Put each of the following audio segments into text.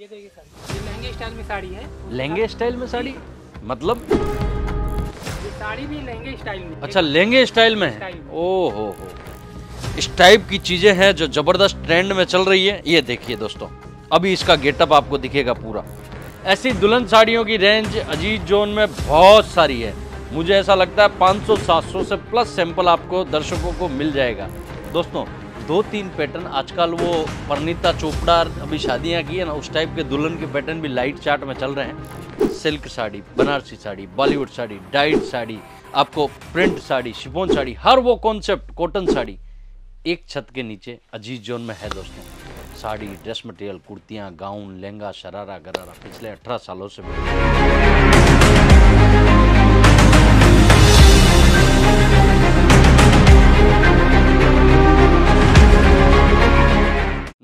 ये देखिए सर लहंगे स्टाइल में साड़ी है लहंगे स्टाइल में साड़ी मतलब ये साड़ी भी लहंगे स्टाइल में अच्छा लहंगे स्टाइल में है ओ हो हो इस टाइप की चीजें हैं जो जबरदस्त ट्रेंड में चल रही है ये देखिए दोस्तों अभी इसका गेटअप आपको दिखेगा पूरा ऐसी दुल्हन साड़ियों की रेंज अजीत जोन में बहुत सारी है मुझे ऐसा लगता है 500-700 से प्लस सैंपल आपको दर्शकों को मिल जाएगा दोस्तों दो तीन पैटर्न आजकल वो परनीता चोपड़ा अभी शादियाँ की है ना उस टाइप के दुल्हन के पैटर्न भी लाइट चार्ट में चल रहे हैं सिल्क साड़ी बनारसी साड़ी बॉलीवुड साड़ी डाइट साड़ी आपको प्रिंट साड़ी शिपोन साड़ी हर वो कॉन्सेप्ट कॉटन साड़ी एक छत के नीचे अजीज जोन में है दोस्तों साड़ी ड्रेस मटेरियल कुर्तियाँ गाउन लहंगा शरारा गरारा पिछले अठारह सालों से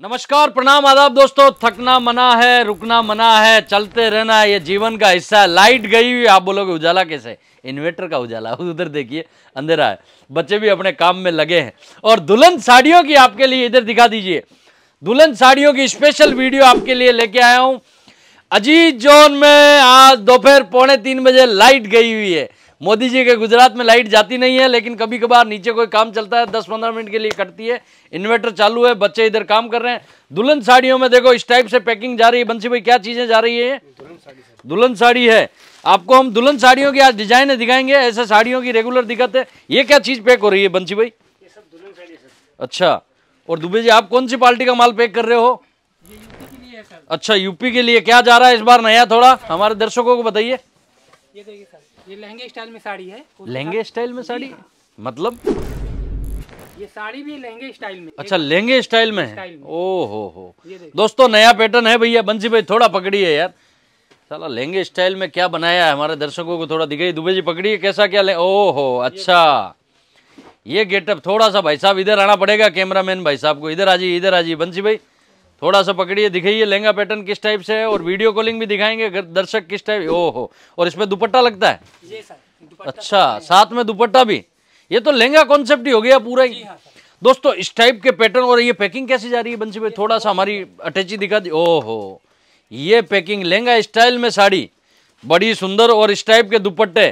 नमस्कार प्रणाम आदाब दोस्तों थकना मना है रुकना मना है चलते रहना है ये जीवन का हिस्सा है लाइट गई हुई आप बोलोगे उजाला कैसे इन्वेटर का उजाला उधर देखिए अंधेरा है बच्चे भी अपने काम में लगे हैं और दुल्हन साड़ियों की आपके लिए इधर दिखा दीजिए दुल्हन साड़ियों की स्पेशल वीडियो आपके लिए लेके आया हूँ अजीत जोन में आज दोपहर पौने तीन बजे लाइट गई हुई है मोदी जी के गुजरात में लाइट जाती नहीं है लेकिन कभी कभार नीचे कोई काम चलता है दस पंद्रह मिनट के लिए कटती है इन्वर्टर चालू है बच्चे इधर काम कर रहे हैं दुल्हन साड़ियों में देखो इस टाइप से पैकिंग जा रही है बंसी भाई क्या चीज़ें जा रही है दुल्हन साड़ी है आपको हम दुल्हन साड़ियों की आज डिजाइने दिखाएंगे ऐसे साड़ियों की रेगुलर दिक्कत है ये क्या चीज़ पैक हो रही है बंसी भाई अच्छा और दुबे जी आप कौन सी पार्टी का माल पैक कर रहे हो अच्छा यूपी के लिए क्या जा रहा है इस बार नया थोड़ा हमारे दर्शकों को बताइए ये लहंगे स्टाइल में साड़ी है लहंगे स्टाइल में साड़ी मतलब ये साड़ी भी लहंगे स्टाइल में अच्छा लहंगे स्टाइल में है ओ हो दोस्तों नया पैटर्न है भैया बंसी भाई थोड़ा पकड़ी है यार साला लहंगे स्टाइल में क्या बनाया है हमारे दर्शकों को थोड़ा दिखाई दुबे जी पकड़ी है कैसा क्या ले ओ हो अच्छा ये गेटअप थोड़ा सा भाई साहब इधर आना पड़ेगा कैमरामैन भाई साहब को इधर आ जाइए इधर आ जाइए बंसी भाई थोड़ा सा पकड़िए दिखाइए लहंगा पैटर्न किस टाइप से है और वीडियो कॉलिंग भी दिखाएंगे दर्शक किस टाइप ओ हो और इसमें दुपट्टा लगता है अच्छा साथ में दुपट्टा भी ये तो लहंगा कॉन्सेप्ट ही हो गया पूरा ही हाँ दोस्तों इस टाइप के पैटर्न और ये पैकिंग कैसी जा रही है बंसी भाई थोड़ा सा तो हमारी अटैची दिखा दी ओहो ये पैकिंग लहंगा स्टाइल में साड़ी बड़ी सुंदर और इस टाइप के दुपट्टे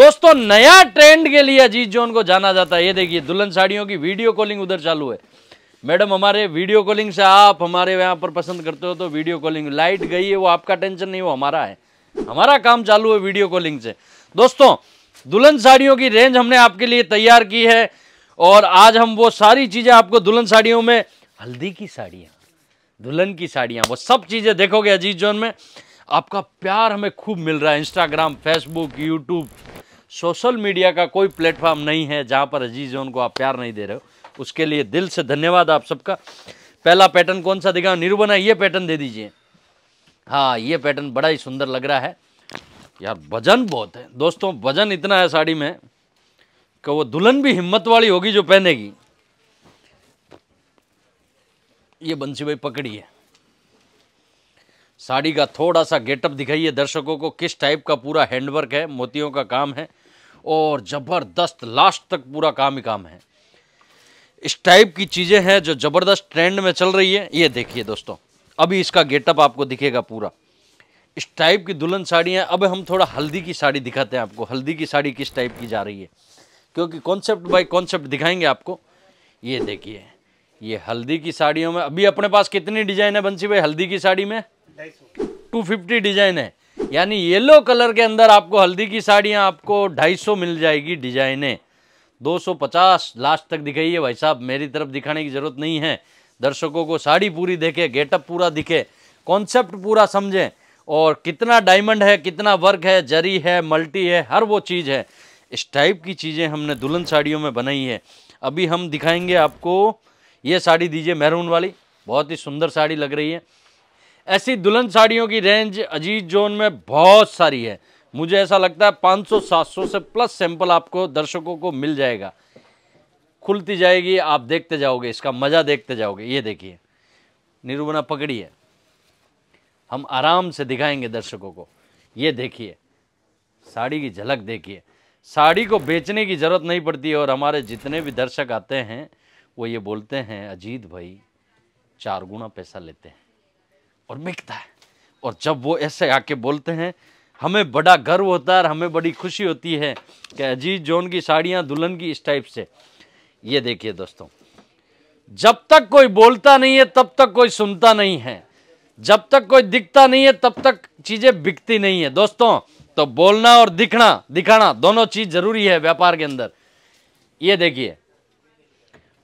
दोस्तों नया ट्रेंड के लिए अजीत जोन को जाना जाता है ये देखिए दुल्हन साड़ियों की वीडियो कॉलिंग उधर चालू है मैडम हमारे वीडियो कॉलिंग से आप हमारे यहाँ पर पसंद करते हो तो वीडियो कॉलिंग लाइट गई है वो आपका टेंशन नहीं वो हमारा है हमारा काम चालू है वीडियो कॉलिंग से दोस्तों दुल्हन साड़ियों की रेंज हमने आपके लिए तैयार की है और आज हम वो सारी चीज़ें आपको दुल्हन साड़ियों में हल्दी की साड़ियाँ दुल्हन की साड़ियाँ वो सब चीज़ें देखोगे अजीत जोन में आपका प्यार हमें खूब मिल रहा है Instagram Facebook YouTube social media का कोई प्लेटफॉर्म नहीं है जहाँ पर अजीज जोन को आप प्यार नहीं दे रहे हो उसके लिए दिल से धन्यवाद आप सबका पहला पैटर्न कौन सा दिखा निरुबना ये पैटर्न दे दीजिए हाँ ये पैटर्न बड़ा ही सुंदर लग रहा है यार वजन बहुत है दोस्तों वजन इतना है साड़ी में कि वो दुल्हन भी हिम्मत वाली होगी जो पहनेगी ये बंसी भाई पकड़ी है साड़ी का थोड़ा सा गेटअप दिखाइए दर्शकों को किस टाइप का पूरा हैंडवर्क है मोतियों का काम है और ज़बरदस्त लास्ट तक पूरा काम ही काम है इस टाइप की चीज़ें हैं जो ज़बरदस्त ट्रेंड में चल रही है ये देखिए दोस्तों अभी इसका गेटअप आपको दिखेगा पूरा इस टाइप की दुल्हन साड़ियाँ अब हम थोड़ा हल्दी की साड़ी दिखाते हैं आपको हल्दी की साड़ी किस टाइप की जा रही है क्योंकि कॉन्सेप्ट बाय कॉन्सेप्ट दिखाएंगे आपको ये देखिए ये हल्दी की साड़ियों में अभी अपने पास कितनी डिजाइन है बंसी भाई हल्दी की साड़ी में टू फिफ्टी डिजाइन है यानी येलो कलर के अंदर आपको हल्दी की साड़ियाँ आपको 250 मिल जाएगी डिजाइने 250 लास्ट तक दिखाइए भाई साहब मेरी तरफ दिखाने की ज़रूरत नहीं है दर्शकों को साड़ी पूरी देखे गेटअप पूरा दिखे कॉन्सेप्ट पूरा समझें और कितना डायमंड है कितना वर्क है जरी है मल्टी है हर वो चीज़ है इस टाइप की चीज़ें हमने दुल्हन साड़ियों में बनाई है अभी हम दिखाएंगे आपको ये साड़ी दीजिए मेहरून वाली बहुत ही सुंदर साड़ी लग रही है ऐसी दुल्हन साड़ियों की रेंज अजीत जोन में बहुत सारी है मुझे ऐसा लगता है 500-700 से प्लस सैंपल आपको दर्शकों को मिल जाएगा खुलती जाएगी आप देखते जाओगे इसका मज़ा देखते जाओगे ये देखिए निरूपणा पकड़ी है हम आराम से दिखाएंगे दर्शकों को ये देखिए साड़ी की झलक देखिए साड़ी को बेचने की ज़रूरत नहीं पड़ती और हमारे जितने भी दर्शक आते हैं वो ये बोलते हैं अजीत भाई चार गुना पैसा लेते हैं और मिकता है और जब वो ऐसे आके बोलते हैं हमें बड़ा गर्व होता है हमें बड़ी खुशी होती है कि अजीज जोन की साड़ियाँ दुल्हन की इस टाइप से ये देखिए दोस्तों जब तक कोई बोलता नहीं है तब तक कोई सुनता नहीं है जब तक कोई दिखता नहीं है तब तक चीज़ें बिकती नहीं है दोस्तों तो बोलना और दिखना दिखाना दोनों चीज़ ज़रूरी है व्यापार के अंदर ये देखिए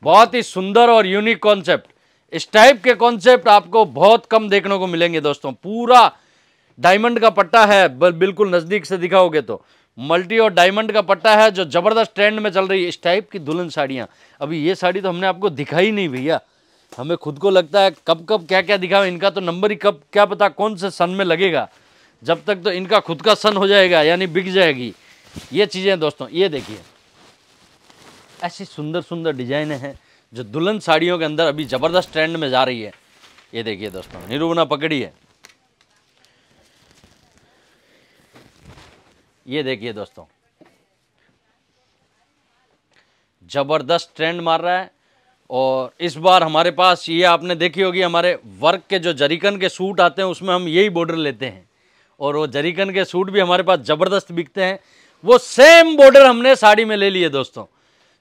बहुत ही सुंदर और यूनिक कॉन्सेप्ट इस टाइप के कॉन्सेप्ट आपको बहुत कम देखने को मिलेंगे दोस्तों पूरा डायमंड का पट्टा है बिल्कुल नज़दीक से दिखाओगे तो मल्टी और डायमंड का पट्टा है जो ज़बरदस्त ट्रेंड में चल रही है इस टाइप की दुल्हन साड़ियाँ अभी ये साड़ी तो हमने आपको दिखाई नहीं भैया हमें खुद को लगता है कब कब क्या क्या दिखा इनका तो नंबर ही कब क्या पता कौन से सन में लगेगा जब तक तो इनका खुद का सन हो जाएगा यानी बिक जाएगी ये चीज़ें दोस्तों ये देखिए ऐसी सुंदर सुंदर डिजाइने हैं जो दुल्हन साड़ियों के अंदर अभी ज़बरदस्त ट्रेंड में जा रही है ये देखिए दोस्तों निरूपणा पकड़ी है ये देखिए दोस्तों ज़बरदस्त ट्रेंड मार रहा है और इस बार हमारे पास ये आपने देखी होगी हमारे वर्क के जो जरीकन के सूट आते हैं उसमें हम यही बॉर्डर लेते हैं और वो जरीकन के सूट भी हमारे पास ज़बरदस्त बिकते हैं वो सेम बॉर्डर हमने साड़ी में ले लिए दोस्तों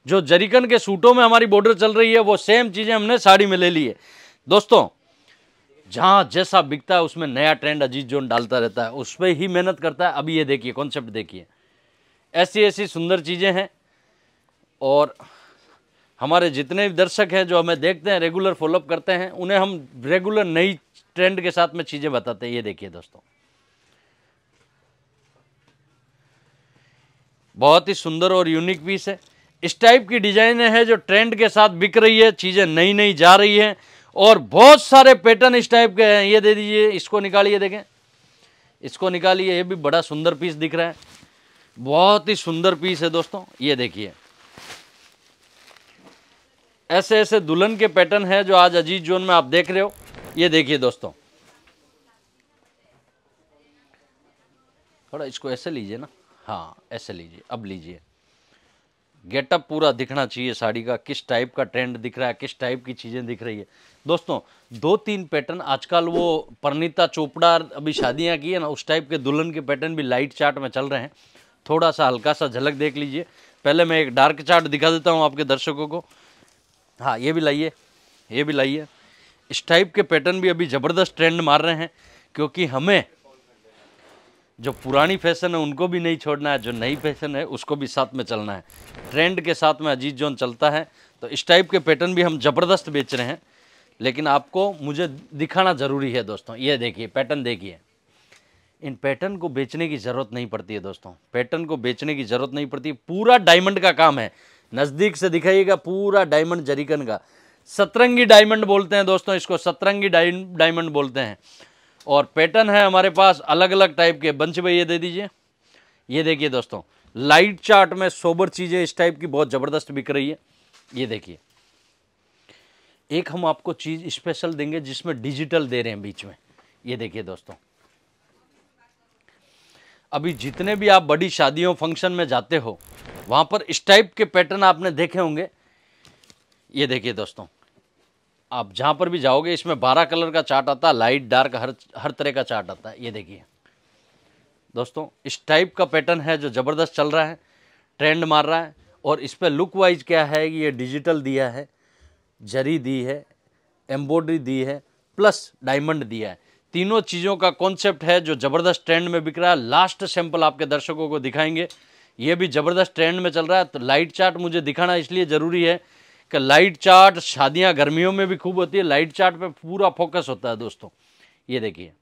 जो जरिकन के सूटों में हमारी बॉर्डर चल रही है वो सेम चीज़ें हमने साड़ी में ले ली है दोस्तों जहाँ जैसा बिकता है उसमें नया ट्रेंड अजीत जोन डालता रहता है उस पर ही मेहनत करता है अभी ये देखिए कॉन्सेप्ट देखिए ऐसी ऐसी सुंदर चीज़ें हैं और हमारे जितने भी दर्शक हैं जो हमें देखते हैं रेगुलर फॉलोअप करते हैं उन्हें हम रेगुलर नई ट्रेंड के साथ में चीज़ें बताते हैं ये देखिए दोस्तों बहुत ही सुंदर और यूनिक पीस है इस टाइप की डिजाइन है जो ट्रेंड के साथ बिक रही है चीज़ें नई नई जा रही हैं और बहुत सारे पैटर्न इस टाइप के हैं ये दे दीजिए इसको निकालिए देखें इसको निकालिए ये भी बड़ा सुंदर पीस दिख रहा है बहुत ही सुंदर पीस है दोस्तों ये देखिए ऐसे ऐसे दुल्हन के पैटर्न है जो आज अजीत जोन में आप देख रहे हो ये देखिए दोस्तों थोड़ा इसको ऐसे लीजिए ना हाँ ऐसे लीजिए अब लीजिए गेटअप पूरा दिखना चाहिए साड़ी का किस टाइप का ट्रेंड दिख रहा है किस टाइप की चीज़ें दिख रही है दोस्तों दो तीन पैटर्न आजकल वो परनीता चोपड़ा अभी शादियां की है ना उस टाइप के दुल्हन के पैटर्न भी लाइट चार्ट में चल रहे हैं थोड़ा सा हल्का सा झलक देख लीजिए पहले मैं एक डार्क चार्ट दिखा देता हूँ आपके दर्शकों को हाँ ये भी लाइए ये भी लाइए इस टाइप के पैटर्न भी अभी ज़बरदस्त ट्रेंड मार रहे हैं क्योंकि हमें जो पुरानी फैशन है उनको भी नहीं छोड़ना है जो नई फैशन है उसको भी साथ में चलना है ट्रेंड के साथ में अजीत जोन चलता है तो इस टाइप के पैटर्न भी हम ज़बरदस्त बेच रहे हैं लेकिन आपको मुझे दिखाना ज़रूरी है दोस्तों ये देखिए पैटर्न देखिए इन पैटर्न को बेचने की ज़रूरत नहीं पड़ती है दोस्तों पैटर्न को बेचने की ज़रूरत नहीं पड़ती पूरा डायमंड का काम है नज़दीक से दिखाइएगा पूरा डायमंड जरीकन का सतरंगी डायमंड बोलते हैं दोस्तों इसको सतरंगी डायमंड बोलते हैं और पैटर्न है हमारे पास अलग अलग टाइप के बंच भैया दे दीजिए ये देखिए दोस्तों लाइट चार्ट में सोबर चीज़ें इस टाइप की बहुत ज़बरदस्त बिक रही है ये देखिए एक हम आपको चीज़ स्पेशल देंगे जिसमें डिजिटल दे रहे हैं बीच में ये देखिए दोस्तों अभी जितने भी आप बड़ी शादियों फंक्शन में जाते हो वहाँ पर इस टाइप के पैटर्न आपने देखे होंगे ये देखिए दोस्तों आप जहाँ पर भी जाओगे इसमें बारह कलर का चार्ट आता है लाइट डार्क हर हर तरह का चार्ट आता है ये देखिए दोस्तों इस टाइप का पैटर्न है जो ज़बरदस्त चल रहा है ट्रेंड मार रहा है और इस पर लुक वाइज क्या है कि ये डिजिटल दिया है जरी दी है एम्ब्रॉयडरी दी है प्लस डायमंड दिया है तीनों चीज़ों का कॉन्सेप्ट है जो ज़बरदस्त ट्रेंड में बिक रहा है लास्ट सैंपल आपके दर्शकों को दिखाएंगे ये भी ज़बरदस्त ट्रेंड में चल रहा है तो लाइट चार्ट मुझे दिखाना इसलिए ज़रूरी है कि लाइट चार्ट शादियां गर्मियों में भी खूब होती है लाइट चार्ट पे पूरा फोकस होता है दोस्तों ये देखिए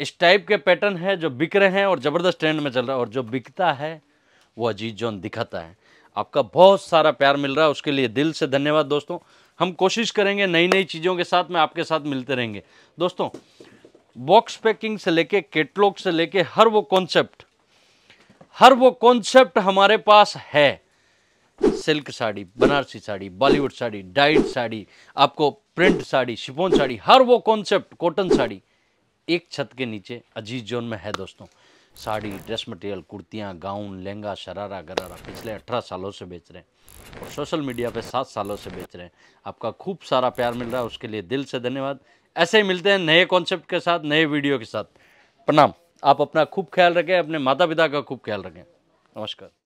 इस टाइप के पैटर्न है जो बिक रहे हैं और ज़बरदस्त ट्रेंड में चल रहा है और जो बिकता है वो अजीत जोन दिखाता है आपका बहुत सारा प्यार मिल रहा है उसके लिए दिल से धन्यवाद दोस्तों हम कोशिश करेंगे नई नई चीज़ों के साथ में आपके साथ मिलते रहेंगे दोस्तों बॉक्स पैकिंग से लेके कैटलॉग से लेके हर वो कॉन्सेप्ट हर वो कॉन्सेप्ट हमारे पास है सिल्क साड़ी बनारसी साड़ी बॉलीवुड साड़ी डाइट साड़ी आपको प्रिंट साड़ी शिफोन साड़ी हर वो कॉन्सेप्ट कॉटन साड़ी एक छत के नीचे अजीज जोन में है दोस्तों साड़ी ड्रेस मटेरियल कुर्तियाँ गाउन लहंगा शरारा गरारा पिछले अठारह सालों से बेच रहे हैं और सोशल मीडिया पे सात सालों से बेच रहे हैं आपका खूब सारा प्यार मिल रहा है उसके लिए दिल से धन्यवाद ऐसे ही मिलते हैं नए कॉन्सेप्ट के साथ नए वीडियो के साथ प्रणाम आप अपना खूब ख्याल रखें अपने माता पिता का खूब ख्याल रखें नमस्कार